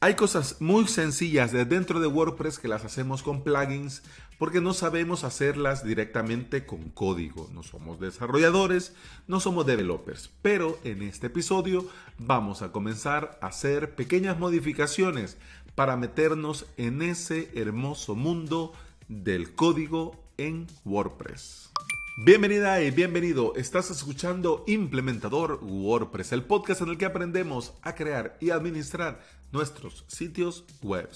Hay cosas muy sencillas dentro de WordPress que las hacemos con plugins porque no sabemos hacerlas directamente con código. No somos desarrolladores, no somos developers, pero en este episodio vamos a comenzar a hacer pequeñas modificaciones para meternos en ese hermoso mundo del código en WordPress. Bienvenida y bienvenido. Estás escuchando Implementador WordPress, el podcast en el que aprendemos a crear y administrar nuestros sitios web.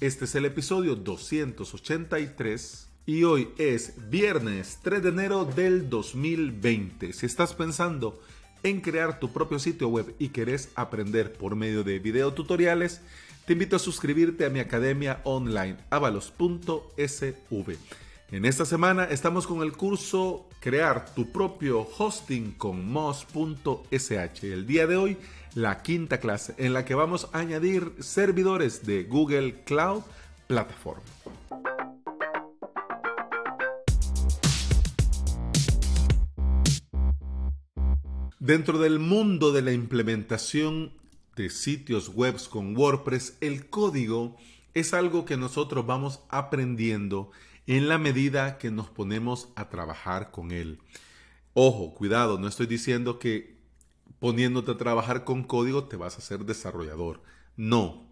Este es el episodio 283 y hoy es viernes 3 de enero del 2020. Si estás pensando en crear tu propio sitio web y querés aprender por medio de videotutoriales, te invito a suscribirte a mi academia online avalos.sv. En esta semana estamos con el curso Crear tu propio hosting con Moz.sh. El día de hoy la quinta clase en la que vamos a añadir servidores de Google Cloud Platform. Dentro del mundo de la implementación de sitios web con WordPress, el código es algo que nosotros vamos aprendiendo en la medida que nos ponemos a trabajar con él. Ojo, cuidado, no estoy diciendo que poniéndote a trabajar con código te vas a ser desarrollador. No.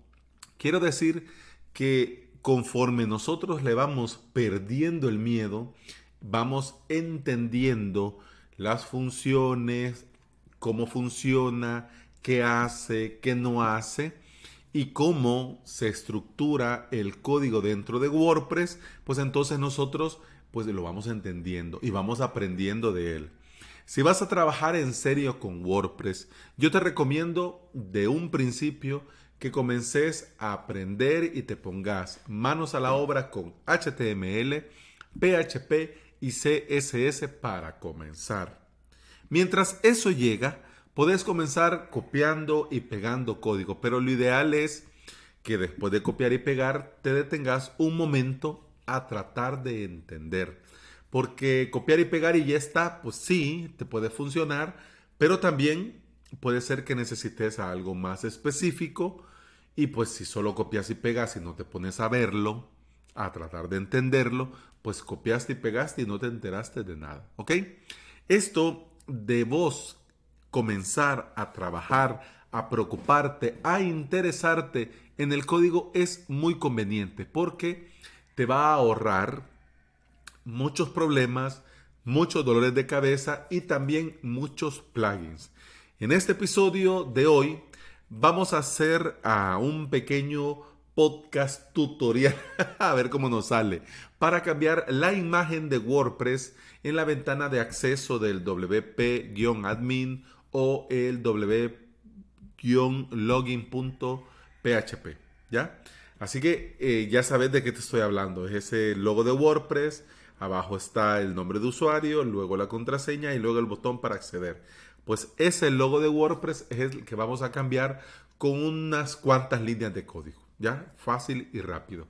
Quiero decir que conforme nosotros le vamos perdiendo el miedo, vamos entendiendo las funciones, cómo funciona, qué hace, qué no hace y cómo se estructura el código dentro de WordPress, pues entonces nosotros pues lo vamos entendiendo y vamos aprendiendo de él. Si vas a trabajar en serio con WordPress, yo te recomiendo de un principio que comences a aprender y te pongas manos a la obra con HTML, PHP y CSS para comenzar. Mientras eso llega, podés comenzar copiando y pegando código, pero lo ideal es que después de copiar y pegar te detengas un momento a tratar de entender porque copiar y pegar y ya está, pues sí, te puede funcionar, pero también puede ser que necesites algo más específico y pues si solo copias y pegas y no te pones a verlo, a tratar de entenderlo, pues copiaste y pegaste y no te enteraste de nada, ¿ok? Esto de vos comenzar a trabajar, a preocuparte, a interesarte en el código es muy conveniente porque te va a ahorrar muchos problemas, muchos dolores de cabeza y también muchos plugins. En este episodio de hoy vamos a hacer un pequeño podcast tutorial, a ver cómo nos sale, para cambiar la imagen de WordPress en la ventana de acceso del wp-admin o el wp-login.php. ¿Ya? Así que eh, ya sabes de qué te estoy hablando. Es ese logo de WordPress Abajo está el nombre de usuario, luego la contraseña y luego el botón para acceder. Pues ese logo de WordPress es el que vamos a cambiar con unas cuantas líneas de código. ¿Ya? Fácil y rápido.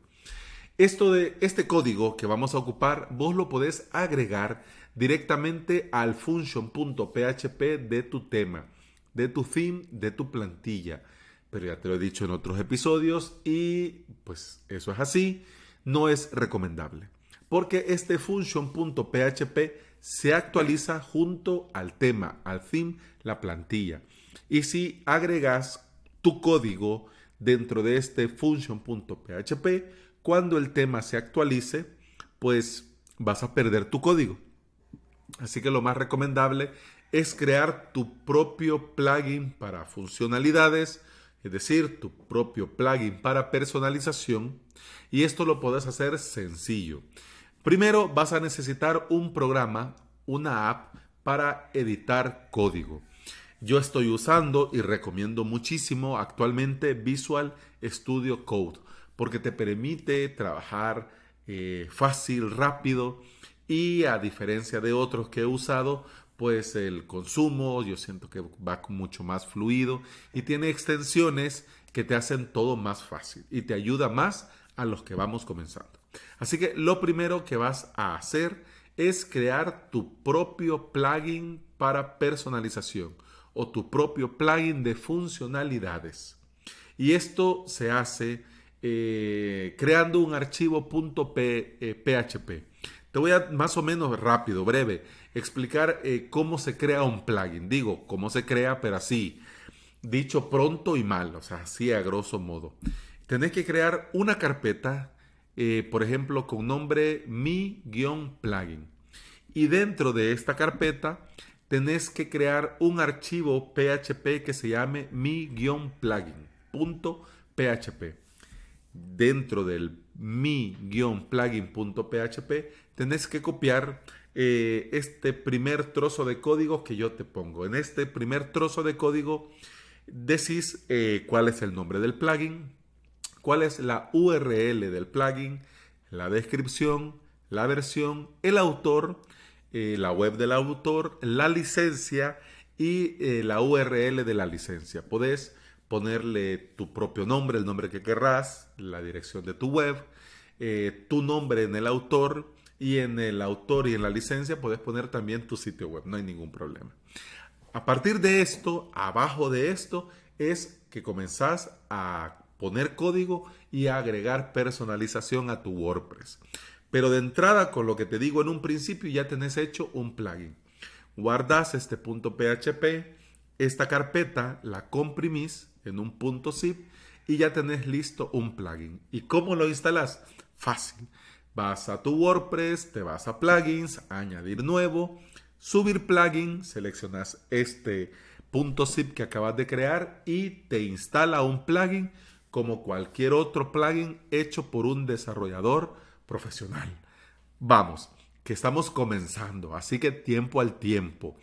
Esto de este código que vamos a ocupar, vos lo podés agregar directamente al function.php de tu tema, de tu theme, de tu plantilla. Pero ya te lo he dicho en otros episodios y pues eso es así, no es recomendable porque este function.php se actualiza junto al tema, al theme, la plantilla. Y si agregas tu código dentro de este function.php, cuando el tema se actualice, pues vas a perder tu código. Así que lo más recomendable es crear tu propio plugin para funcionalidades, es decir, tu propio plugin para personalización. Y esto lo puedes hacer sencillo. Primero vas a necesitar un programa, una app para editar código. Yo estoy usando y recomiendo muchísimo actualmente Visual Studio Code porque te permite trabajar eh, fácil, rápido y a diferencia de otros que he usado, pues el consumo yo siento que va mucho más fluido y tiene extensiones que te hacen todo más fácil y te ayuda más a los que vamos comenzando. Así que lo primero que vas a hacer es crear tu propio plugin para personalización o tu propio plugin de funcionalidades. Y esto se hace eh, creando un archivo .php. Eh, Te voy a más o menos rápido, breve, explicar eh, cómo se crea un plugin. Digo, cómo se crea, pero así, dicho pronto y mal, o sea, así a grosso modo. Tenés que crear una carpeta eh, por ejemplo, con nombre mi-plugin. Y dentro de esta carpeta tenés que crear un archivo PHP que se llame mi-plugin.php. Dentro del mi-plugin.php tenés que copiar eh, este primer trozo de código que yo te pongo. En este primer trozo de código decís eh, cuál es el nombre del plugin, cuál es la URL del plugin, la descripción, la versión, el autor, eh, la web del autor, la licencia y eh, la URL de la licencia. Podés ponerle tu propio nombre, el nombre que querrás, la dirección de tu web, eh, tu nombre en el autor y en el autor y en la licencia Puedes poner también tu sitio web, no hay ningún problema. A partir de esto, abajo de esto, es que comenzás a poner código y agregar personalización a tu WordPress. Pero de entrada, con lo que te digo en un principio, ya tenés hecho un plugin. Guardas este punto PHP, esta carpeta la comprimís en un punto zip y ya tenés listo un plugin. ¿Y cómo lo instalas? Fácil. Vas a tu WordPress, te vas a plugins, añadir nuevo, subir plugin, seleccionas este punto zip que acabas de crear y te instala un plugin como cualquier otro plugin hecho por un desarrollador profesional. Vamos, que estamos comenzando, así que tiempo al tiempo.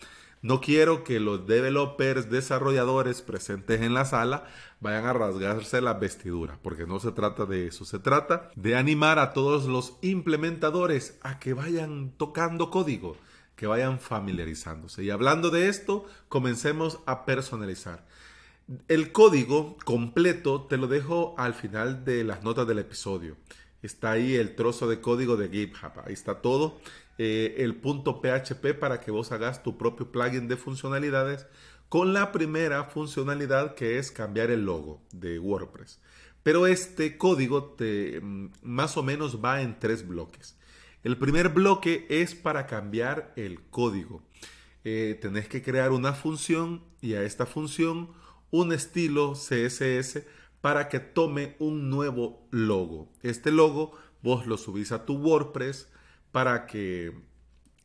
No quiero que los developers, desarrolladores presentes en la sala vayan a rasgarse la vestidura, porque no se trata de eso, se trata de animar a todos los implementadores a que vayan tocando código, que vayan familiarizándose. Y hablando de esto, comencemos a personalizar. El código completo te lo dejo al final de las notas del episodio. Está ahí el trozo de código de GitHub. Ahí está todo. Eh, el punto PHP para que vos hagas tu propio plugin de funcionalidades con la primera funcionalidad que es cambiar el logo de WordPress. Pero este código te, mm, más o menos va en tres bloques. El primer bloque es para cambiar el código. Eh, tenés que crear una función y a esta función un estilo CSS para que tome un nuevo logo. Este logo vos lo subís a tu WordPress para que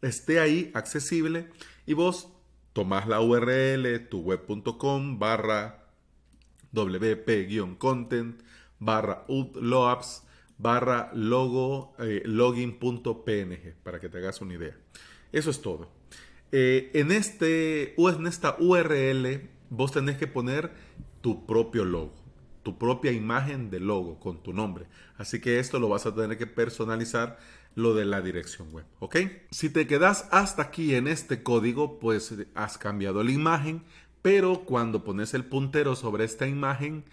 esté ahí accesible y vos tomás la URL, tuweb.com web.com barra wp-content barra uploads barra logo eh, login.png para que te hagas una idea. Eso es todo. Eh, en, este, en esta URL vos tenés que poner tu propio logo, tu propia imagen de logo con tu nombre. Así que esto lo vas a tener que personalizar lo de la dirección web, ¿ok? Si te quedas hasta aquí en este código, pues eh, has cambiado la imagen, pero cuando pones el puntero sobre esta imagen,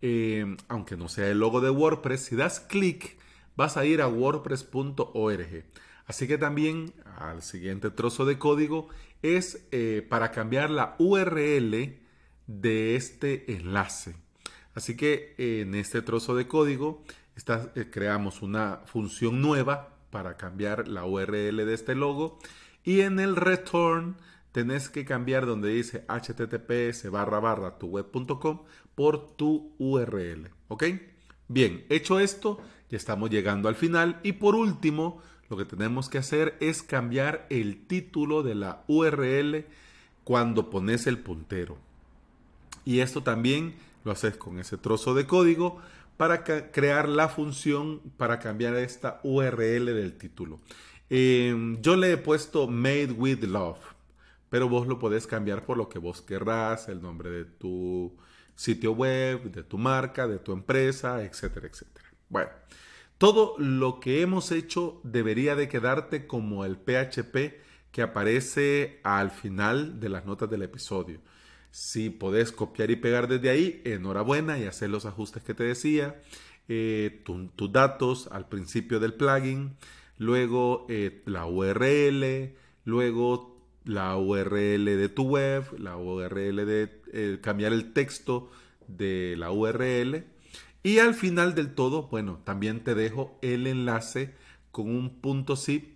eh, aunque no sea el logo de WordPress, si das clic, vas a ir a wordpress.org. Así que también al siguiente trozo de código es eh, para cambiar la URL de este enlace. Así que eh, en este trozo de código eh, creamos una función nueva para cambiar la URL de este logo y en el return tenés que cambiar donde dice https barra barra tu web.com por tu URL. ¿Ok? Bien, hecho esto, ya estamos llegando al final y por último, lo que tenemos que hacer es cambiar el título de la URL cuando pones el puntero. Y esto también lo haces con ese trozo de código para crear la función para cambiar esta URL del título. Em, yo le he puesto Made with Love, pero vos lo podés cambiar por lo que vos querrás, el nombre de tu sitio web, de tu marca, de tu empresa, etcétera, etcétera. Bueno, todo lo que hemos hecho debería de quedarte como el PHP que aparece al final de las notas del episodio. Si podés copiar y pegar desde ahí, enhorabuena y hacer los ajustes que te decía. Eh, tus datos al principio del plugin, luego eh, la URL, luego la URL de tu web, la URL de eh, cambiar el texto de la URL. Y al final del todo, bueno, también te dejo el enlace con un punto zip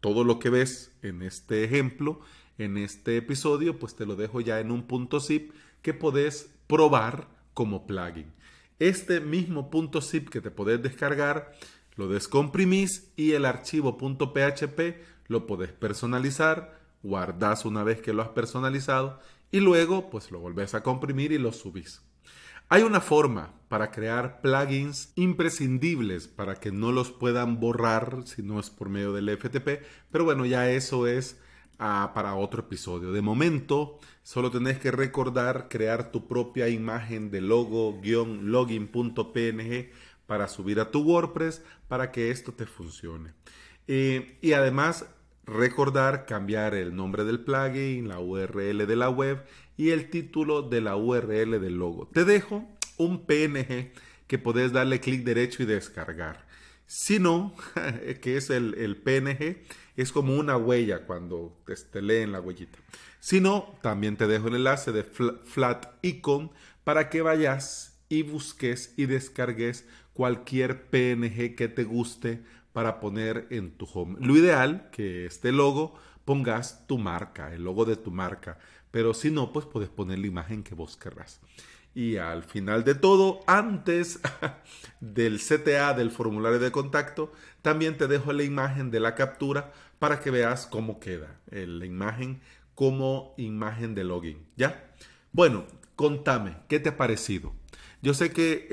todo lo que ves en este ejemplo, en este episodio, pues te lo dejo ya en un punto zip que podés probar como plugin. Este mismo punto zip que te podés descargar, lo descomprimís y el archivo .php lo podés personalizar, guardás una vez que lo has personalizado y luego pues lo volvés a comprimir y lo subís. Hay una forma para crear plugins imprescindibles para que no los puedan borrar si no es por medio del FTP, pero bueno, ya eso es ah, para otro episodio. De momento, solo tenés que recordar crear tu propia imagen de logo-login.png para subir a tu WordPress para que esto te funcione. Eh, y además, recordar cambiar el nombre del plugin, la URL de la web y el título de la URL del logo. Te dejo un PNG que podés darle clic derecho y descargar. Si no, que es el, PNG, es como una huella cuando te, te, leen la huellita. Si no, también te dejo el enlace de Flat Icon para que vayas y busques y descargues cualquier PNG que te guste para poner en tu home. Lo ideal que este logo pongas tu marca, el logo de tu marca. Pero si no, pues puedes poner la imagen que vos querrás. Y al final de todo, antes del CTA del formulario de contacto, también te dejo la imagen de la captura para que veas cómo queda eh, la imagen como imagen de login. ¿Ya? Bueno, contame, ¿qué te ha parecido? Yo sé que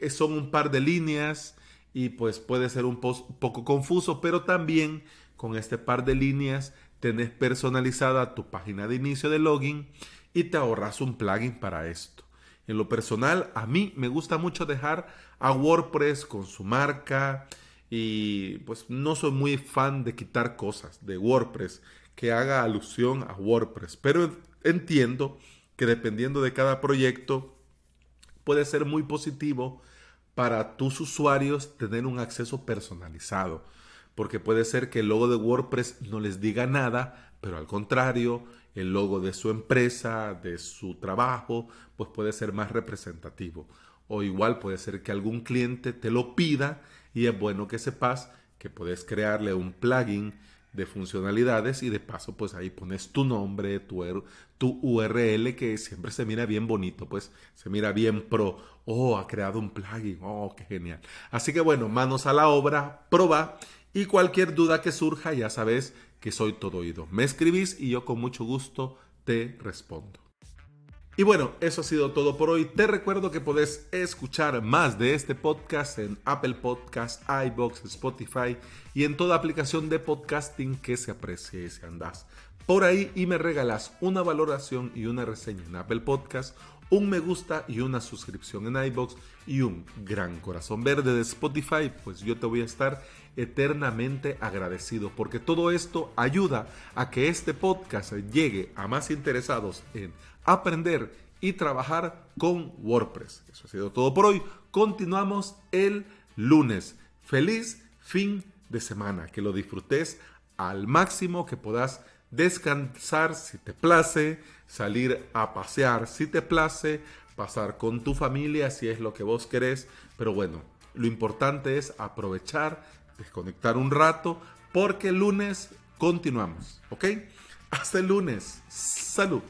eh, son un par de líneas y pues puede ser un poco confuso, pero también con este par de líneas tenés personalizada tu página de inicio de login y te ahorras un plugin para esto. En lo personal, a mí me gusta mucho dejar a WordPress con su marca y pues no soy muy fan de quitar cosas de WordPress que haga alusión a WordPress, pero entiendo que dependiendo de cada proyecto puede ser muy positivo para tus usuarios tener un acceso personalizado porque puede ser que el logo de WordPress no les diga nada, pero al contrario, el logo de su empresa, de su trabajo, pues puede ser más representativo. O igual puede ser que algún cliente te lo pida y es bueno que sepas que puedes crearle un plugin de funcionalidades y de paso pues ahí pones tu nombre, tu, tu URL que siempre se mira bien bonito, pues se mira bien pro. Oh, ha creado un plugin, oh, qué genial. Así que bueno, manos a la obra, proba y cualquier duda que surja, ya sabes que soy todo oído. Me escribís y yo con mucho gusto te respondo. Y bueno, eso ha sido todo por hoy. Te recuerdo que podés escuchar más de este podcast en Apple Podcasts, iBox, Spotify y en toda aplicación de podcasting que se aprecie si andás por ahí y me regalas una valoración y una reseña en Apple Podcasts, un me gusta y una suscripción en iBox y un gran corazón verde de Spotify, pues yo te voy a estar eternamente agradecido porque todo esto ayuda a que este podcast llegue a más interesados en aprender y trabajar con WordPress. Eso ha sido todo por hoy. Continuamos el lunes. Feliz fin de semana, que lo disfrutes al máximo, que puedas descansar si te place, salir a pasear si te place, pasar con tu familia si es lo que vos querés, pero bueno, lo importante es aprovechar desconectar un rato, porque el lunes continuamos, ¿ok? Hasta el lunes. Salud.